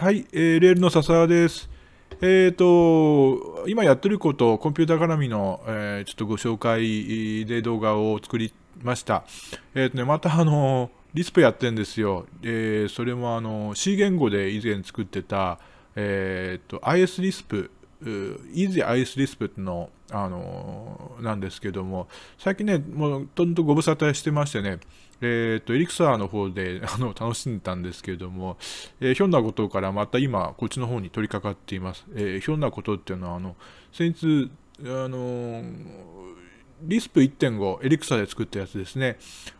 はい、えー、レールの笹谷です。えっ、ー、と、今やってること、コンピューター絡みの、えー、ちょっとご紹介で動画を作りました。えっ、ー、とね、またあの、リスプやってんですよ。えー、それもあの、C 言語で以前作ってた、えっ、ー、と、IS リスプイージーアイスリスプの、あのー、なんですけども、最近ね、もう、とんとご無沙汰してましてね、えっ、ー、と、エリクサーの方で、あの、楽しんでたんですけれども、えー、ひょんなことからまた今、こっちの方に取り掛かっています。えー、ひょんなことっていうのは、あの、先日、あのリスプ1.5、エリクサーで作ったやつですね。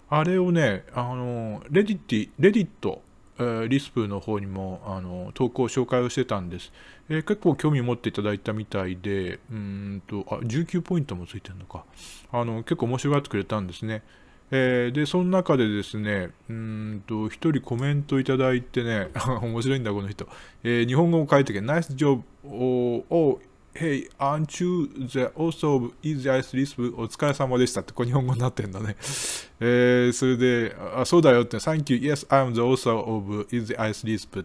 あれをね、あのレディティ、レディットえリスプの方にもあの投稿紹介をしてたんです、えー、結構興味持っていただいたみたいで、うんと、あ、19ポイントもついてるのか。あの、結構面白がってくれたんですね。えー、で、その中でですね、うんと、一人コメントいただいてね、面白いんだ、この人。えー、日本語を書いてけ、ナイスジョブを、Hey, aren't you the author of Is Ice t i s お疲れ様でしたって、これ日本語になってんだね。えー、それで、あ、そうだよって、Thank you, yes, I'm the author of Is Ice This p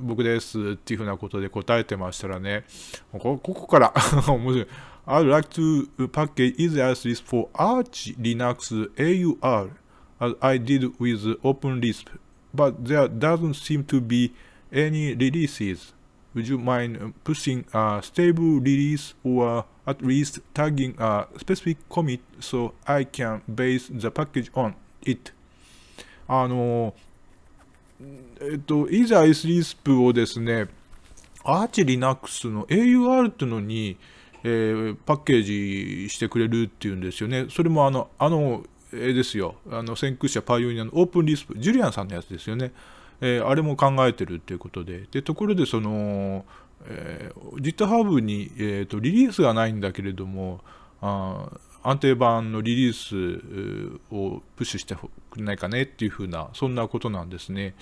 僕ですっていうふうなことで答えてましたらね、ここから面白い。I'd like to package Is Ice This for Arch Linux AUR as I did with OpenLisp, but there doesn't seem to be any releases. w o u う d you mind p u s h リ n g a stable release or at least t a g ン、ベース、ザパッケージオン、イッ o あの、えっと、イザイスリスプをですね、アーチリナックスの AUR というのに、えー、パッケージしてくれるっていうんですよね。それもあの、あの、えですよ、あの先駆者パイオニアのオープンリスプ、ジュリアンさんのやつですよね。えー、あれも考えてるっていうことで、で、ところでその、えー、GitHub に、えーと、とリリースがないんだけれども、あ安定版のリリースをプッシュしてくれないかねっていうふうな、そんなことなんですね。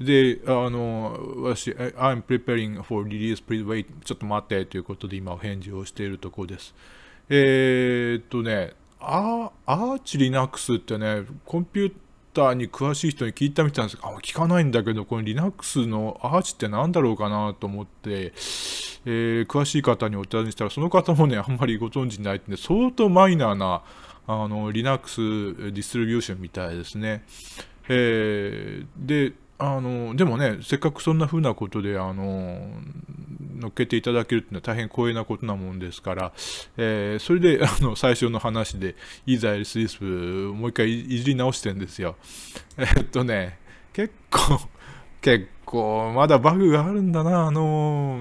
で、あの、私、I'm preparing for release, please wait, ちょっと待ってということで今お返事をしているところです。えー、っとね、アーチ Linux ってね、コンピュータターに詳しい人に聞いたみたいなんですが、あ、聞かないんだけど、この Linux のアーチって何だろうかなと思って、えー、詳しい方にお尋ねしたら、その方もね、あんまりご存知ないってんで、相当マイナーな、あの、Linux ディストリビューションみたいですね。えー、で、あのでもねせっかくそんなふうなことであの乗っけていただけるっていうのは大変光栄なことなもんですから、えー、それであの最初の話でイザエル・スリスプもう一回いじり直してんですよ。えっとね結構結構まだバグがあるんだな、あの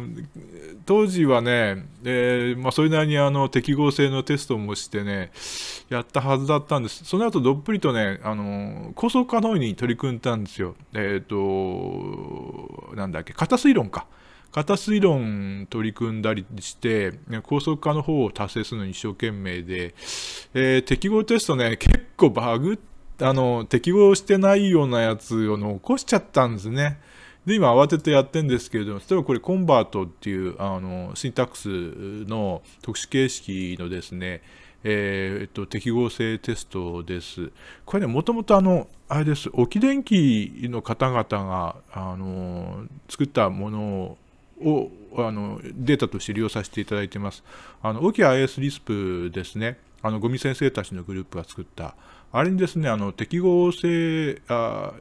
当時はね、えー、まあ、それなりにあの適合性のテストもしてね、やったはずだったんです、その後どっぷりとね、あの高速化の方に取り組んだんですよ、えっ、ー、と、なんだっけ、型推論か。型推論取り組んだりして、高速化の方を達成するのに一生懸命で、えー、適合テストね、結構バグっあの、適合してないようなやつを残しちゃったんですね。で、今慌ててやってんですけれども、例えばこれコンバートっていう、あの、シンタックスの特殊形式のですね、えー、えっと、適合性テストです。これね、もともとあの、あれです、沖電機の方々が、あの、作ったものを、あの、データとして利用させていただいてます。あの、い IS リスプですね。あの、ゴミ先生たちのグループが作った、あれにですね、あの、適合性、あ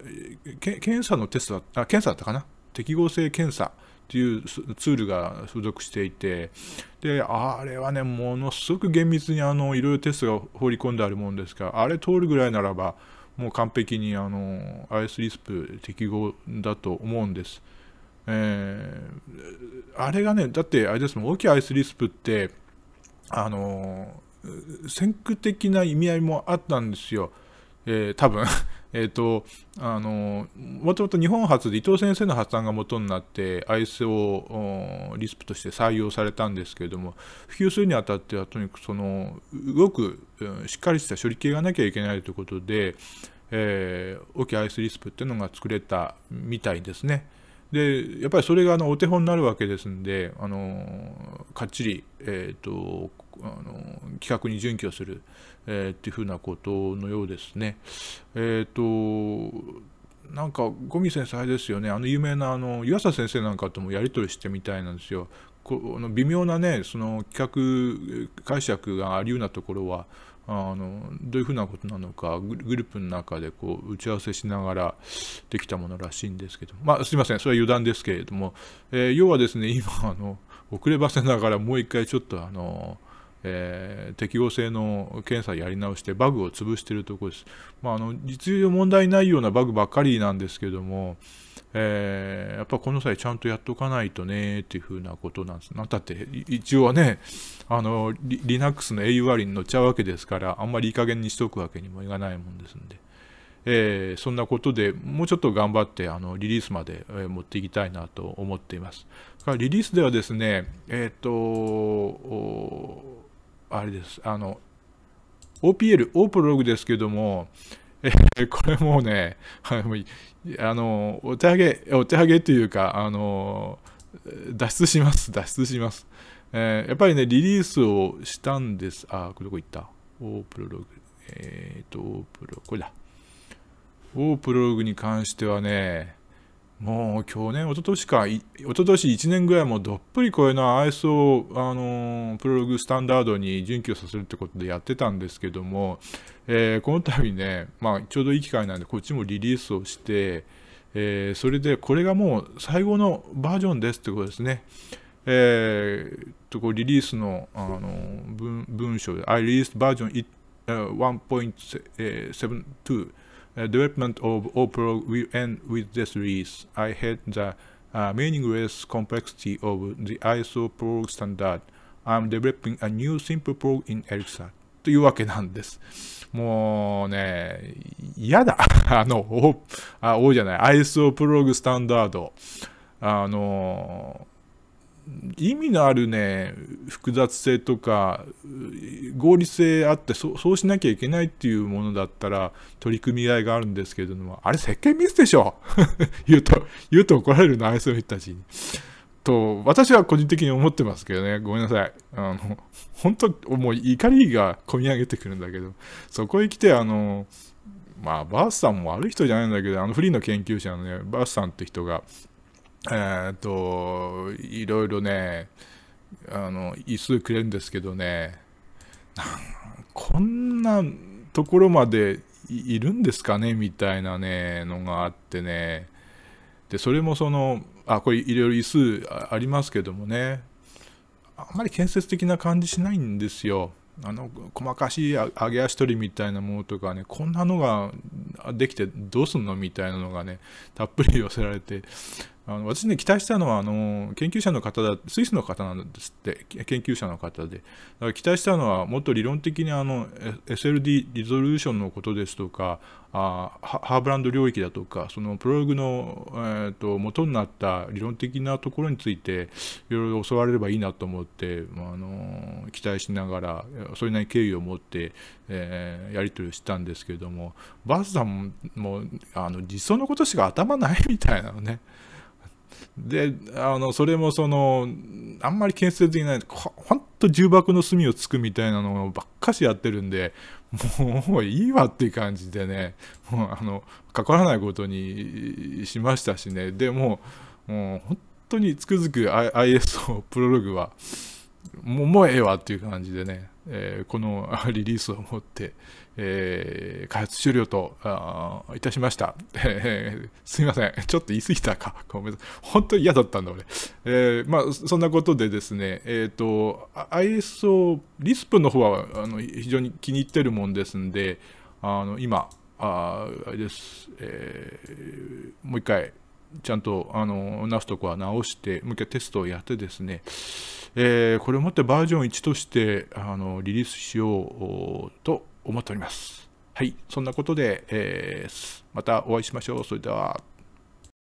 検査のテストあ、検査だったかな適合性検査っていうツールが付属していて、で、あれはね、ものすごく厳密にあの、いろいろテストが放り込んであるもんですから、あれ通るぐらいならば、もう完璧にあの IS リスプ適合だと思うんです。えー、あれがね、だってあれですもん、大きい IS リスプって、あの先駆的な意味合いもあったんですよ。えー、多分 えと、あの、もともと日本初で伊藤先生の発案が元になって、ISO リスプとして採用されたんですけれども、普及するにあたっては、とにかくその、動く、しっかりした処理系がなきゃいけないということで、大きい IS リスプっていうのが作れたみたいですね。で、やっぱりそれがあのお手本になるわけですんで、あの、かっちり、えっ、ー、と、あの企画に準拠する、えー、っていうふうなことのようですね。えっ、ー、となんか五味先生あれですよねあの有名なあの湯浅先生なんかともやり取りしてみたいなんですよ。この微妙なねその企画解釈がありうなところはあのどういうふうなことなのかグループの中でこう打ち合わせしながらできたものらしいんですけど、まあ、すいませんそれは余談ですけれども、えー、要はですね今あの遅ればせながらもう一回ちょっとあのえー、適合性の検査やり直してバグを潰しているところです。まあ、あの実用問題ないようなバグばっかりなんですけども、えー、やっぱこの際ちゃんとやっとかないとねっていうふうなことなんです。なんだって一応はねあのリ、Linux の AUR に乗っちゃうわけですから、あんまりいい加減にしておくわけにもいかないもんですんで。えー、そんなことでもうちょっと頑張ってあのリリースまで、えー、持っていきたいなと思っています。リリースではですね、えっ、と、あれです、あの、OPL、オープログですけども、えこれもうね、あの、お手上げ、お手上げというか、あの、脱出します、脱出します。えー、やっぱりね、リリースをしたんです。あ、これどこ行ったオープロログ。えっ、ー、と、オープロ、これだ。オープロログに関してはね、もう去年、一昨年か、一昨年1年ぐらいもどっぷりこうの ISO を、あのプロログスタンダードに準拠させるってことでやってたんですけども、えー、この度ね、まあ、ちょうどいい機会なんで、こっちもリリースをして、えー、それでこれがもう最後のバージョンですってことですね。えー、とこうリリースのあの文文章で、I released version 1.7.2、Uh, development of Opera will end with this release. I had the uh, meaningless complexity of the ISO Prolog standard. I'm developing a new simple prolog in Elixir. というわけなんです。もうね、嫌だ。あの、お、あ、おじゃない。ISO プログスタンダード。あのー意味のあるね複雑性とか合理性あってそうしなきゃいけないっていうものだったら取り組み合いがあるんですけれどもあれ設計ミスでしょ 言うと言うと怒られるな愛すの人たちに。と私は個人的に思ってますけどねごめんなさいあの本当もう怒りがこみ上げてくるんだけどそこへ来てあのまあバースさんも悪い人じゃないんだけどあのフリーの研究者のねバースさんって人がえっと、いろいろね、あの、椅子くれるんですけどね、こんなところまでいるんですかねみたいなね、のがあってね、で、それもその、あ、これいろいろ椅子ありますけどもね、あんまり建設的な感じしないんですよ。あの細かしい揚げ足取りみたいなものとかねこんなのができてどうすんのみたいなのがねたっぷり寄せられてあの私ね、期待したのは、あの、研究者の方だ、スイスの方なんですって、研究者の方で。だから期待したのは、もっと理論的に、あの、SLD、リゾルーションのことですとか、あハーブランド領域だとか、そのプロログの、えーと、元になった理論的なところについて、いろいろ教われればいいなと思って、まあ、あの期待しながら、それなりに敬意を持って、えー、やり取りをしたんですけれども、バースさんもあの実装のことしか頭ないみたいなのね。で、あの、それもその、あんまり建設的ない、ほんと重箱の隅をつくみたいなのばっかしやってるんで、もういいわっていう感じでね、もうあの、関わらないことにしましたしね、でも、もう本当につくづく ISO プロログは、もう、もうええわっていう感じでね、えー、このリリースをもって、えー、開発終了といたしました。すいません。ちょっと言い過ぎたか。ごめんなさい。本当に嫌だったんだ、俺。えー、まあ、そんなことでですね、えっ、ー、と、ISO、リスプの方はあの非常に気に入ってるもんですんで、あの今、ああれです、えー、もう一回、ちゃんとあのなすとこは直して、もう一回テストをやってですね、えー、これをもってバージョン1としてあのリリースしようと思っております。はい、そんなことで、えー、またお会いしましょう。それでは。